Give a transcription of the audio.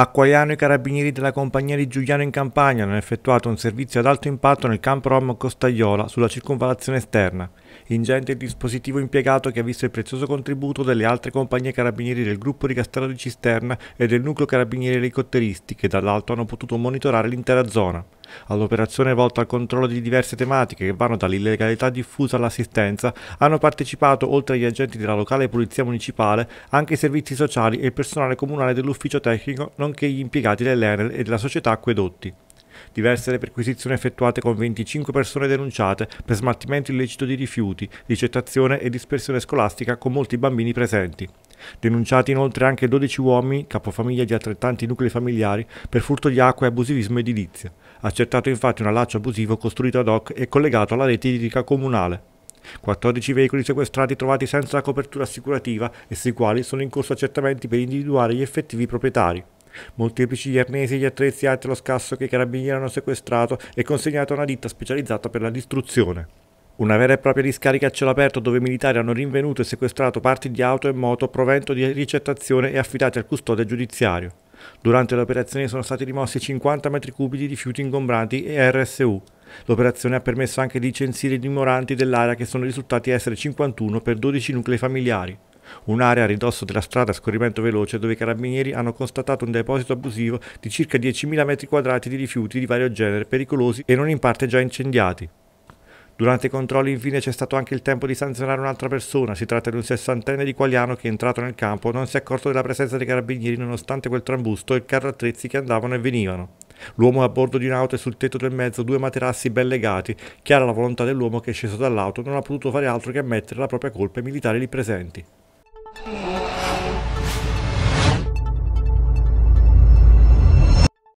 A Quagliano i carabinieri della compagnia di Giuliano in Campania hanno effettuato un servizio ad alto impatto nel campo rom Costaiola sulla circonvalazione esterna. Ingente il dispositivo impiegato che ha visto il prezioso contributo delle altre compagnie carabinieri del gruppo di Castello di Cisterna e del nucleo carabinieri elicotteristi che dall'alto hanno potuto monitorare l'intera zona. All'operazione volta al controllo di diverse tematiche che vanno dall'illegalità diffusa all'assistenza hanno partecipato, oltre agli agenti della locale polizia municipale, anche i servizi sociali e il personale comunale dell'ufficio tecnico, nonché gli impiegati dell'Enel e della società Acquedotti. Diverse le perquisizioni effettuate con 25 persone denunciate per smaltimento illecito di rifiuti, ricettazione e dispersione scolastica con molti bambini presenti. Denunciati inoltre anche 12 uomini, capofamiglia di altrettanti nuclei familiari, per furto di acqua e abusivismo edilizio. Accertato infatti un allaccio abusivo costruito ad hoc e collegato alla rete idrica comunale. 14 veicoli sequestrati trovati senza copertura assicurativa e sui quali sono in corso accertamenti per individuare gli effettivi proprietari. Molteplici gli arnesi e gli attrezzi atti allo scasso che i carabinieri hanno sequestrato e consegnato a una ditta specializzata per la distruzione. Una vera e propria discarica a cielo aperto dove i militari hanno rinvenuto e sequestrato parti di auto e moto provento di ricettazione e affidati al custode giudiziario. Durante le operazioni sono stati rimossi 50 metri cubi di rifiuti ingombranti e RSU. L'operazione ha permesso anche di censire i dimoranti dell'area che sono risultati essere 51 per 12 nuclei familiari. Un'area a ridosso della strada a scorrimento veloce dove i carabinieri hanno constatato un deposito abusivo di circa 10.000 metri quadrati di rifiuti di vario genere pericolosi e non in parte già incendiati. Durante i controlli infine c'è stato anche il tempo di sanzionare un'altra persona, si tratta di un sessantenne di Qualiano che entrato nel campo non si è accorto della presenza dei carabinieri nonostante quel trambusto e il carro attrezzi che andavano e venivano. L'uomo è a bordo di un'auto e sul tetto del mezzo due materassi ben legati. Chiara la volontà dell'uomo che è sceso dall'auto non ha potuto fare altro che ammettere la propria colpa ai militari lì presenti.